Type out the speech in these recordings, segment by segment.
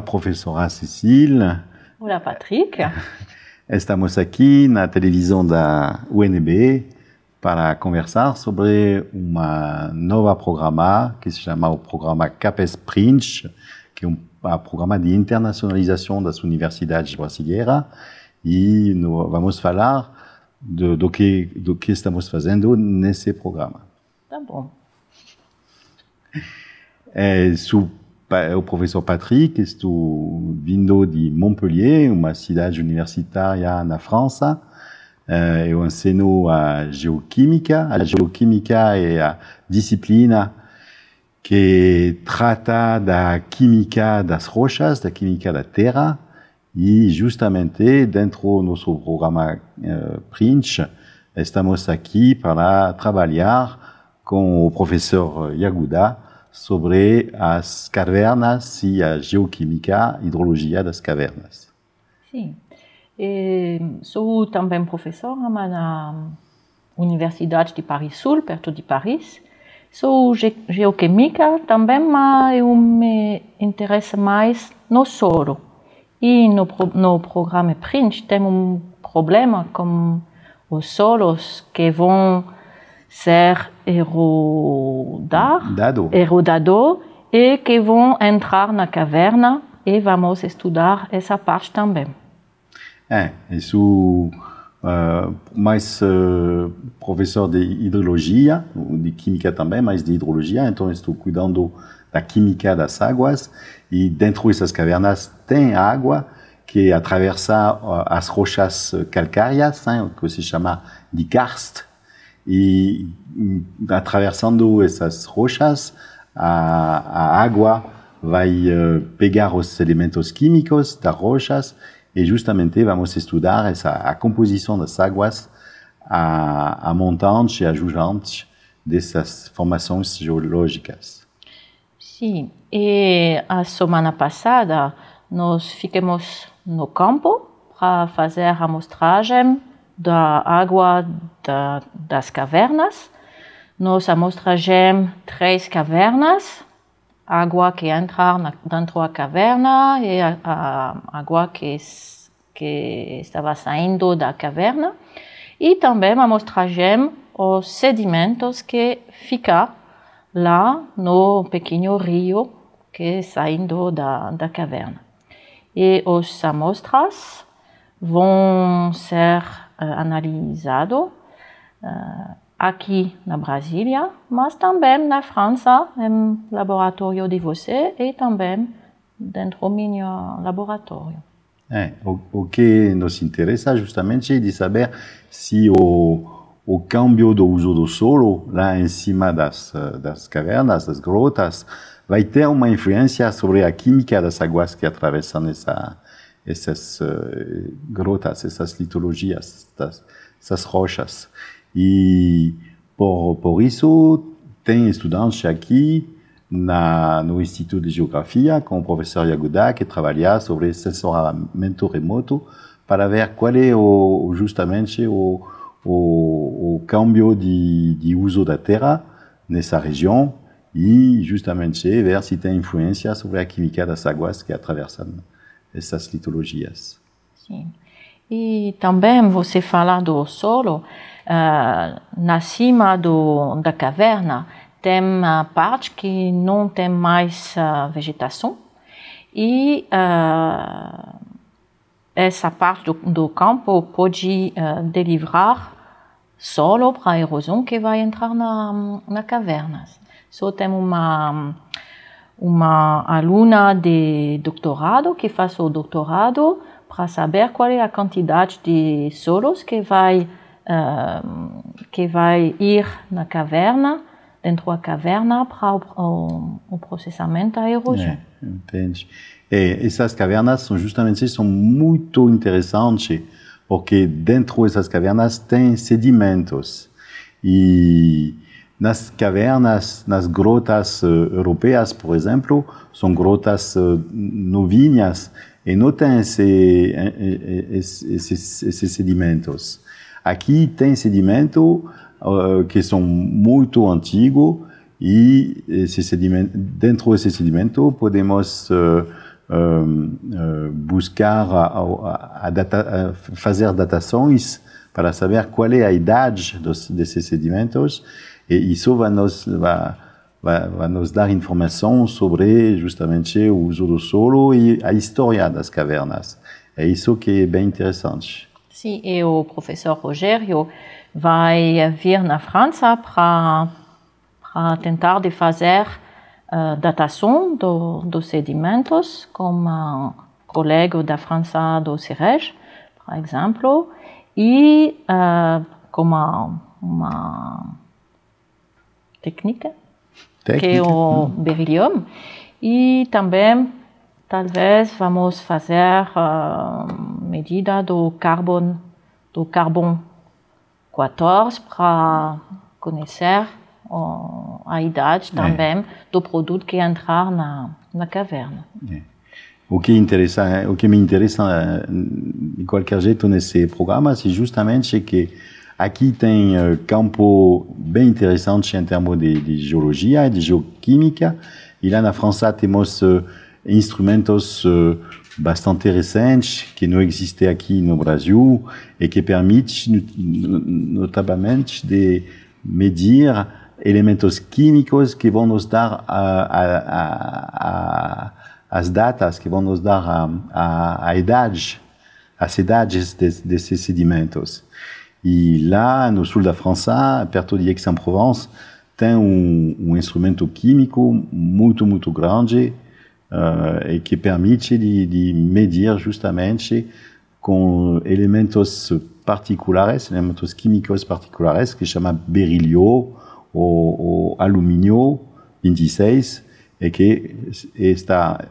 professora Cécile. Hola, Patrick. Estamos la na televisão da UNB para conversar sobre uma nova programa que se chama o programa CAPES Prince, que é un um, programa de internacionalização de universidades brasileira E nós vamos falar de, do, que, que estamos fazendo nesse programa. o euh, professor Patrick, estou vindo de Montpellier, uma cidade universitária na França. Eu ensino a geoquímica. A geoquímica é a disciplina que trata da química das rochas, da química da terra. E justamente dentro do nosso programa uh, Prince, estamos aqui para trabalhar com o professor Yaguda sobre as cavernas e a geoquímica, a hidrologia das cavernas. Sim. E sou também professora na Universidade de Paris Sul, perto de Paris. Sou ge geoquímica também, mas eu me interesso mais no solo. E no, pro no programa PRINCE tem um problema com os solos que vão ser Erodado, erodado e que vão entrar na caverna e vamos estudar essa parte também. É, isso uh, mais uh, professor de hidrologia, de química também, mas de hidrologia, então estou cuidando da química das águas e dentro dessas cavernas tem água que atravessa uh, as rochas calcárias, hein, que se chama de karst, e atravessando essas rochas, a, a água vai uh, pegar os elementos químicos das rochas e justamente vamos estudar essa, a composição das águas, a, a montante e a jujante dessas formações geológicas. Sim, e a semana passada nós ficamos no campo para fazer a amostragem da água da, das cavernas. Nós amostragem três cavernas, água que entra na, dentro da caverna e a, a água que, que estava saindo da caverna. E também amostragem os sedimentos que ficam lá no pequeno rio que é saindo da, da caverna. E as amostras vão ser eh, analisado eh, aqui na Brasília, mas também na França, em laboratório de você e também dentro do meu laboratório. É, o, o, que nos interessa justamente é de saber se o, o câmbio do uso do solo lá em cima das, das cavernas, das grotas, vai ter uma influência sobre a química das águas que atravessam essa, essas uh, äh, grotas, essas litologias, das, essas rochas. E por, por isso, tem estudantes aqui na, no Instituto de Geografia com o professor Yagudá, que trabalha sobre sensoramento remoto para ver qual é o, justamente o, o, o câmbio de, de uso da terra nessa região e justamente ver se tem influência sobre a química das águas que atravessam essas litologias. Sim. E também você fala do solo, uh, ah, na cima do, da caverna tem uma parte que não tem mais uh, vegetação e uh, essa parte do, do campo pode deliverar solo para a erosão que vai entrar na, na caverna. Só tem uma uma aluna de doutorado que faz o doutorado para saber qual é a quantidade de solos que vai uh, que vai ir na caverna dentro da caverna para o, o processamento da É, entende? E essas cavernas são justamente são muito interessantes porque dentro dessas cavernas tem sedimentos e nas cavernas, nas grotas uh, eh, europeias, por exemplo, são grotas uh, novinhas e não tem esse, eh, esse, esses, esses sedimentos. Aqui tem sedimentos uh, que são muito antigos e esse dentro desses sedimentos podemos buscar a, a, a data, fazer datações para saber qual é a idade dos, desses sedimentos e isso vai nos, vai, vai, vai nos dar informação sobre justamente o uso do solo e a história das cavernas. É isso que é bem interessante. Sim, e o professor Rogério vai vir na França para tentar de fazer uh, datação do, dos sedimentos, como um colega da França do Cirej, por exemplo, e uh, eh, como uma, uma técnica, técnica. que é o beryllium. E também, talvez, vamos fazer a ah, medida do carbono, do carbono 14 para conhecer ah, a idade é. também é. do produto que entrar na, na caverna. É. O que, interessa, é, o que me interessa é, de qualquer jeito nesse programa é justamente que Aqui tem uh, campo bem interessante em termos de, de geologia e de geoquímica. E lá na França temos uh, instrumentos uh, bastante recentes que não existem aqui no Brasil e que permitem, notavelmente, de medir elementos químicos que vão nos dar a, a, a, as datas, que vão nos dar a, idade, as idades de, desses sedimentos. E lá no sul da França, perto de Aix-en-Provence, tem um, um, instrumento químico muito, muito grande uh, e que permite de, de, medir justamente com elementos particulares, elementos químicos particulares, que chama berilio ou, ou alumínio 26, e que está,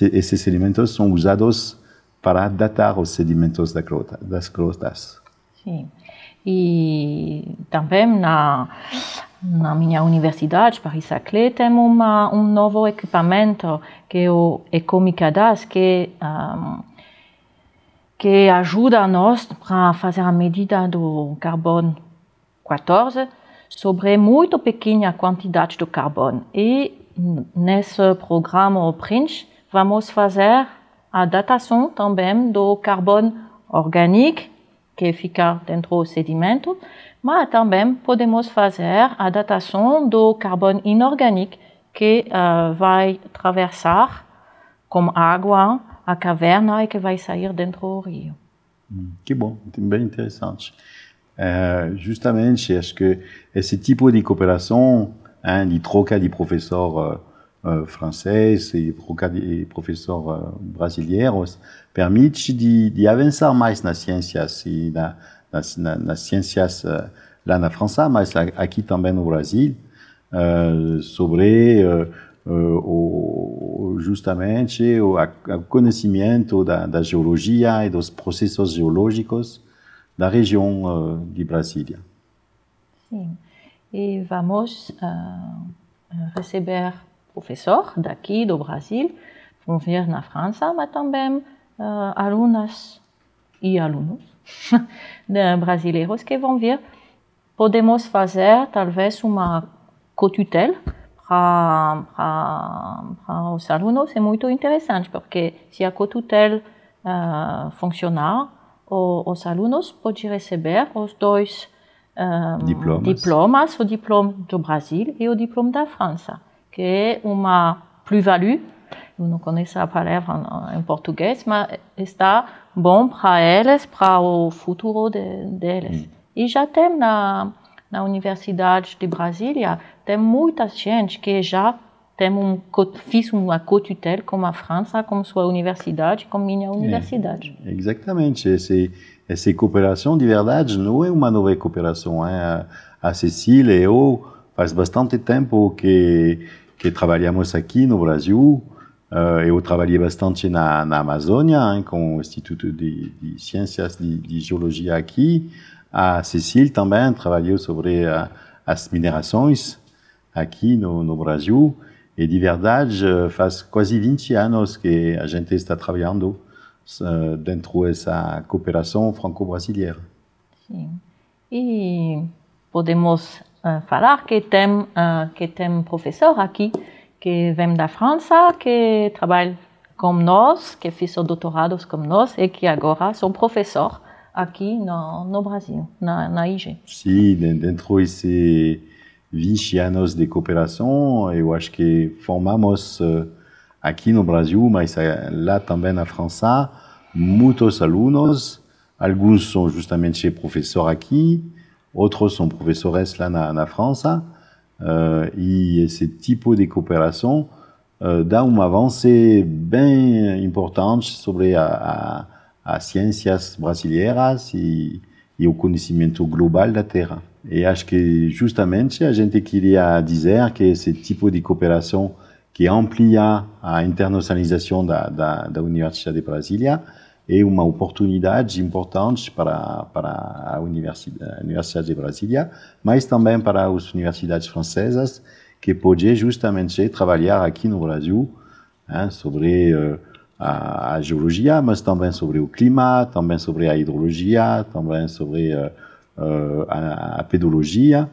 esses elementos são usados para datar os sedimentos da das grotas. Sim. E também na, na minha universidade, Paris-Saclay, temos uma, um novo equipamento que é o Ecomicadas, que, um, que ajuda a nós para fazer a medida do carbono 14 sobre muito pequena quantidade de carbono. E nesse programa o Print vamos fazer a datação também do carbono orgânico que fica dentro do sedimento, mas também podemos fazer a datação do carbono inorgânico que uh, vai atravessar como água a caverna e que vai sair dentro do rio. Hum, que bom, bem interessante. É, justamente, acho que esse tipo de cooperação, hein, de troca de professor ah, Euh, francês e, e professor euh, brasileiros euh, permite de, de, avançar mais nas ciências e na, nas, na, nas, ciências lá na França, mas aqui também no Brasil, sobre justamente o, conhecimento da, da, geologia e dos processos geológicos da região de Brasília. Sim, e vamos uh, receber professor daqui do Brasil, vão vir na França, mas também uh, alunas e alunos brasileiros que vão vir. Podemos fazer talvez uma cotutel para os alunos, é muito interessante, porque se a cotutel uh, eh, funcionar, o, os alunos podem receber os dois um, eh, diplomas. diplomas, o diploma do Brasil e o diploma da França que é uma plus-value. Eu não conheço a palavra em português, mas está bom para eles, para o futuro de, deles. Hum. E já tem na, na Universidade de Brasília, tem muita gente que já tem um, fiz uma cotutel com a França, com sua universidade, com minha é, universidade. É, exatamente. Esse, essa cooperação de verdade não é uma nova cooperação. Hein? É a Cecília e eu faz bastante tempo que que trabalhamos aqui no Brasil. Eh, eu trabalhei bastante na, na Amazônia, hein, com o Instituto de, de Ciências de, de, Geologia aqui. A Cecília também trabalhou sobre a, as minerações aqui no, no Brasil. E, de verdade, faz quase 20 anos que a gente está trabalhando eh, dentro dessa cooperação franco-brasileira. Sim. E podemos falar que tem, que tem professor aqui que vem da França, que trabalha com nós, que fez o doutorados com nós e que agora são professor aqui no, no Brasil, na, na IG. Sim, dentro desse 20 anos de cooperação, eu acho que formamos euh, aqui no Brasil, mas euh, lá também na França, muitos alunos. Alguns são justamente professores aqui, autres sont professeurs là en France et hein. euh, type de coopération euh, une avance bien importante les sciences sciences et hein, et au connaissement global la conhecimento global la terre. que justement, que y a gente à que ce type de coopération qui amplia la internationalisation de l'université de Brasilia. é uma oportunidade importante para, para a Universidade, a Universidade de Brasília, mas também para as universidades francesas, que podem justamente trabalhar aqui no Brasil hein, né, sobre eh, a, a, geologia, mas também sobre o clima, também sobre a hidrologia, também sobre uh, uh, a, a, pedologia,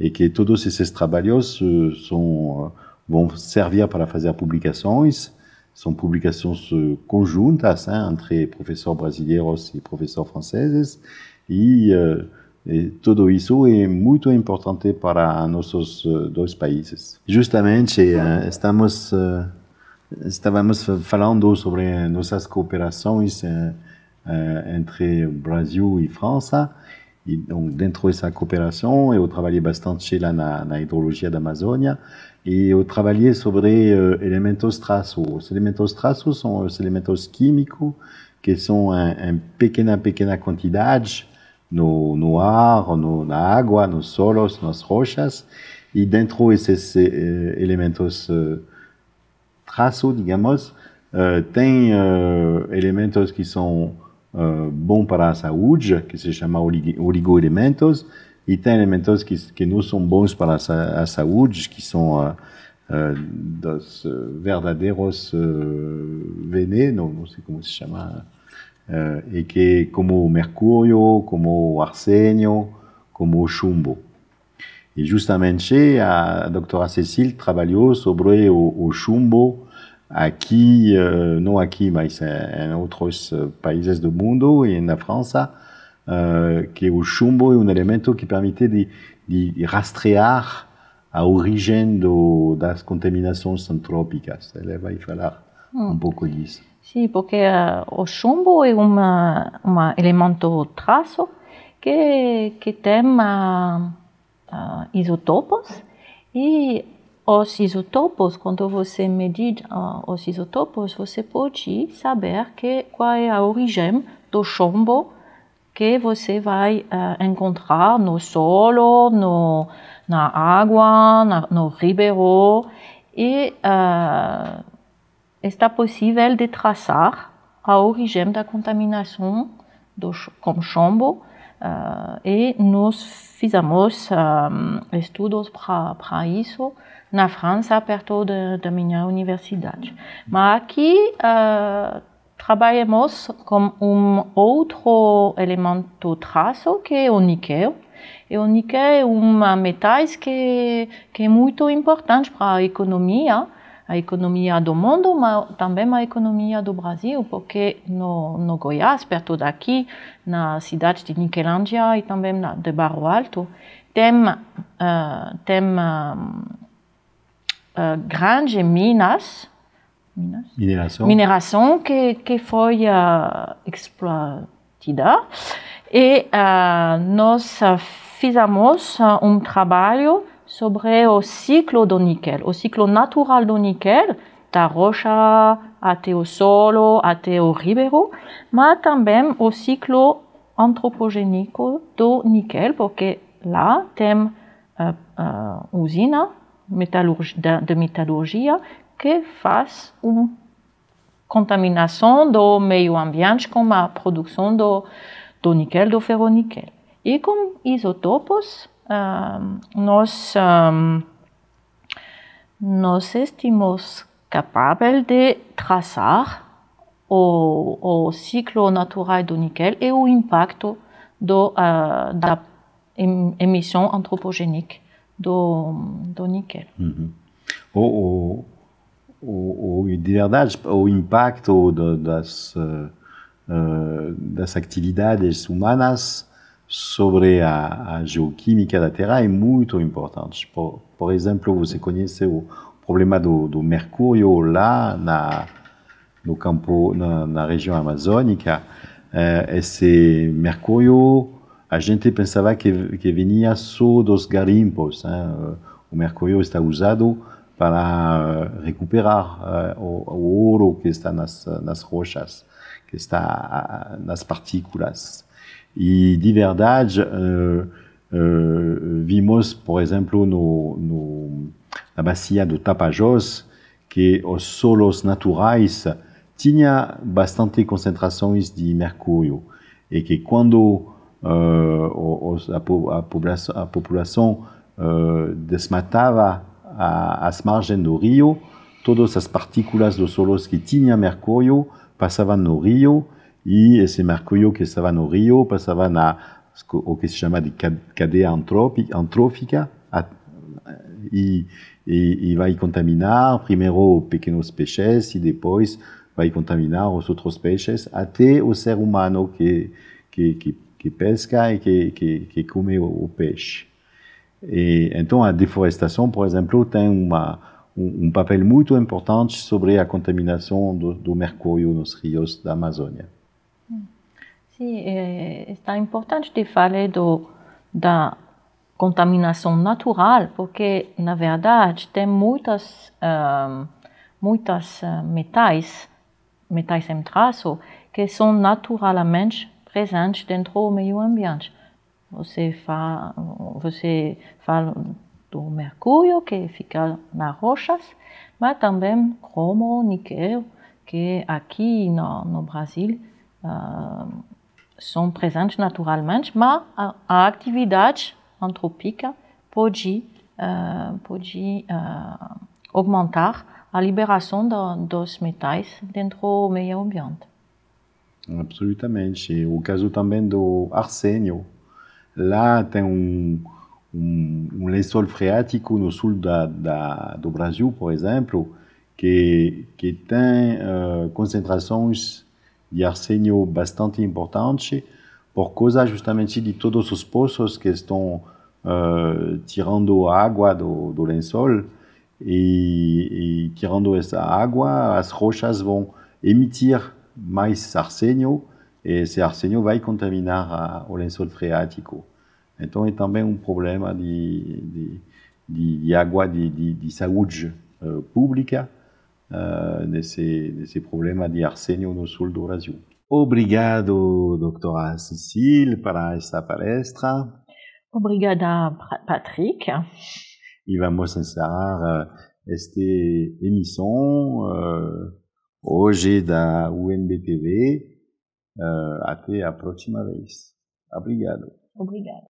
e que todos esses trabalhos são, vão servir para fazer publicações Son se conjuntas entre professeurs brasileiros et professeur françaises. Et euh, Tout est isso é muito importante para nossos euh, dois países. Justamente euh, estamos estávamos falando sobre entre Brasil e et France. Et et dentro cette coopération, coopération, et bastante chez la na hydrologie d'Amazonia. e eu trabalhei sobre elementos traços. Os elementos traços são os elementos químicos, que são em pequena, pequena quantidade no, no ar, no, na água, nos solos, nas rochas, e dentro desses euh, elementos uh, digamos, euh, tem euh, elementos que são bons para a saúde, que se chama oligoelementos, oligo e tem elementos que, que não são bons para a, a saúde, que são uh, uh, dos ah, verdadeiros venenos, não sei como se chama, e que como comme mercúrio, como comme arsênio, como o chumbo. Et justement, la doutora Cécile trabalhou sobre o, o chumbo aqui, não aqui, mais dans em outros países monde mundo en France, uh, que o chumbo é um elemento que permite de, de rastrear a origem do, das contaminações antrópicas. Ele vai falar hum. um pouco disso. Sim, porque uh, o chumbo é um elemento traço que, que tem uh, uh, isotopos e os isotopos, quando você medir euh, os isotopos, você pode saber que, qual é a origem do chumbo que você vai uh, encontrar no solo, no, na água, na, no ribeiro e uh, está possível de traçar a origem da contaminação do, com chumbo uh, e nós fizemos um, estudos para isso na França, perto da minha universidade. Mas aqui trabalhamos com um outro elemento traço que é o níquel. E o níquel é um metais que, que é muito importante para a economia, a economia do mundo, mas também a economia do Brasil, porque no, no Goiás, perto daqui, na cidade de Niquelândia e também na, de Barro Alto, tem, uh, tem uh, uh, grandes minas mineração, que, que foi uh, E uh, nós fizemos um trabalho sobre o ciclo do níquel, o ciclo natural do níquel, da rocha até o solo, até o ribeiro, mas também o ciclo antropogênico do níquel, porque lá tem uh, usina de metalurgia que faz uma contaminação do meio ambiente com a produção do, do níquel, do ferroníquel. E com isotopos, ah, nós, um, ah, nós estamos capazes de traçar o, o, ciclo natural do níquel e o impacto do, uh, da emissão antropogênica do, do níquel. Uhum. O, o, o, o, de verdade, o impacto do, das, uh, das atividades humanas sobre a, a, geoquímica da Terra é muito importante. Por, por exemplo, você conhece o problema do, do mercúrio lá na, no campo, na, na região amazônica. Uh, esse mercúrio, a gente pensava que, que vinha só dos garimpos. Hein? Né? O mercúrio está usado para recuperar uh, o, o, ouro que está nas, nas rochas, que está eh, nas partículas. E, de verdade, uh, vimos, por exemplo, no, no, na bacia do Tapajós, que os solos naturais tinham bastante concentrações de mercúrio e que quando a, a, população, a população desmatava as margens do rio, todas as partículas do solos que tinham mercúrio passavam no rio e esse mercúrio que estava no rio passava na o que se chama de cadeia antrófica e, e, e vai contaminar primeiro pequenos peixes e depois vai contaminar os outros peixes até o ser humano que, que, que, que pesca e que, que, que come o, o peixe. E, então, a deforestação, por exemplo, tem uma, um, um, papel muito importante sobre a contaminação do, do mercúrio nos rios da Amazônia. Sim, é, está importante de falar do, da contaminação natural, porque, na verdade, tem muitas, uh, muitas metais, metais em traço, que são naturalmente presentes dentro do meio ambiente. Você fala, você fala do mercúrio que fica nas rochas, mas também cromo, níquel, que aqui no, no Brasil uh, são presentes naturalmente, mas a, a atividade antrópica pode, uh, pode uh, aumentar a liberação do, dos metais dentro do meio ambiente. Absolutamente. O caso também do arsênio, lá tem um, um, um lençol freático no sul da, da, do Brasil, por exemplo, que, que tem uh, concentrações de arsênio bastante importantes por causa justamente de todos os poços que estão uh, tirando água do, do lençol e, e tirando essa água, as rochas vão emitir mais arsênio Et Et arsenio va contaminar le o lençol freático. Donc, é un um problème problema de, de, de, de ce de, de, de saúde uh, eh, eh, problèmes de arsênio no sul Cécile, Brasil. Obrigado, doctora Cécile, para esta palestra. Obrigada, Patrick. Et vamos encerrar cette eh, émission, euh, aujourd'hui, da UNBTV. uh, até a próxima vez. Obrigado. Obrigado.